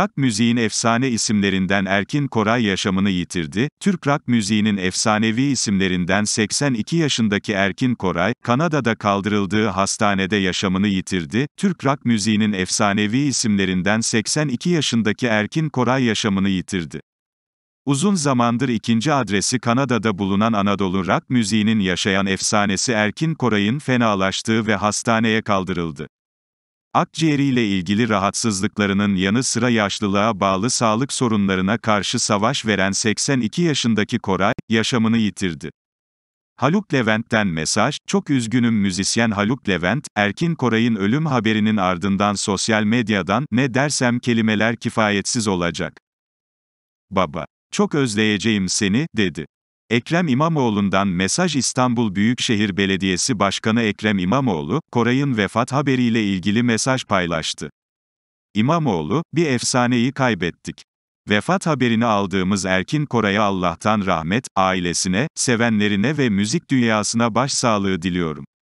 Rock müziğin efsane isimlerinden Erkin Koray yaşamını yitirdi. Türk rock müziğinin efsanevi isimlerinden 82 yaşındaki Erkin Koray, Kanada'da kaldırıldığı hastanede yaşamını yitirdi. Türk rock müziğinin efsanevi isimlerinden 82 yaşındaki Erkin Koray yaşamını yitirdi. Uzun zamandır ikinci adresi Kanada'da bulunan Anadolu rock müziğinin yaşayan efsanesi Erkin Koray'ın fenalaştığı ve hastaneye kaldırıldı. Akciğeriyle ilgili rahatsızlıklarının yanı sıra yaşlılığa bağlı sağlık sorunlarına karşı savaş veren 82 yaşındaki Koray, yaşamını yitirdi. Haluk Levent'ten mesaj, çok üzgünüm müzisyen Haluk Levent, Erkin Koray'ın ölüm haberinin ardından sosyal medyadan, ne dersem kelimeler kifayetsiz olacak. Baba, çok özleyeceğim seni, dedi. Ekrem İmamoğlu'ndan mesaj İstanbul Büyükşehir Belediyesi Başkanı Ekrem İmamoğlu, Koray'ın vefat haberiyle ilgili mesaj paylaştı. İmamoğlu, bir efsaneyi kaybettik. Vefat haberini aldığımız Erkin Koray'a Allah'tan rahmet, ailesine, sevenlerine ve müzik dünyasına başsağlığı diliyorum.